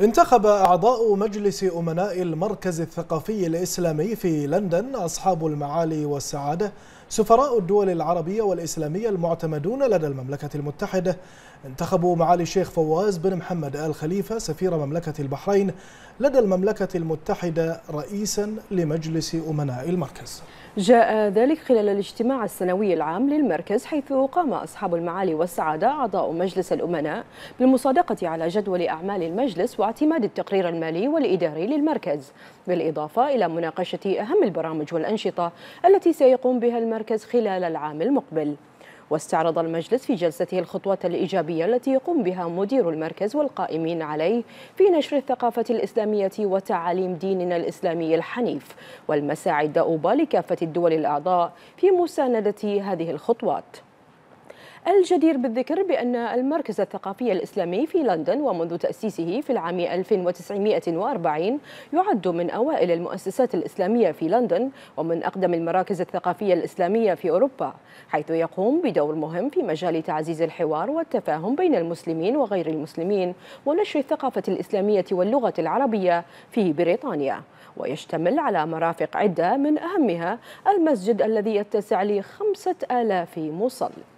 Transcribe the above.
انتخب أعضاء مجلس أمناء المركز الثقافي الإسلامي في لندن أصحاب المعالي والسعادة سفراء الدول العربية والإسلامية المعتمدون لدى المملكة المتحدة انتخبوا معالي الشيخ فواز بن محمد آل خليفة سفير مملكة البحرين لدى المملكة المتحدة رئيسا لمجلس أمناء المركز جاء ذلك خلال الاجتماع السنوي العام للمركز حيث قام أصحاب المعالي والسعادة أعضاء مجلس الأمناء بالمصادقة على جدول أعمال المجلس واعتماد التقرير المالي والإداري للمركز بالإضافة إلى مناقشة أهم البرامج والأنشطة التي سيقوم بها المركز المركز خلال العام المقبل واستعرض المجلس في جلسته الخطوات الإيجابية التي يقوم بها مدير المركز والقائمين عليه في نشر الثقافة الإسلامية وتعاليم ديننا الإسلامي الحنيف والمساعي الدؤوبة لكافة الدول الأعضاء في مساندة هذه الخطوات الجدير بالذكر بأن المركز الثقافي الإسلامي في لندن ومنذ تأسيسه في العام 1940 يعد من أوائل المؤسسات الإسلامية في لندن ومن أقدم المراكز الثقافية الإسلامية في أوروبا حيث يقوم بدور مهم في مجال تعزيز الحوار والتفاهم بين المسلمين وغير المسلمين ونشر الثقافة الإسلامية واللغة العربية في بريطانيا ويشتمل على مرافق عدة من أهمها المسجد الذي يتسع لخمسة آلاف مصلي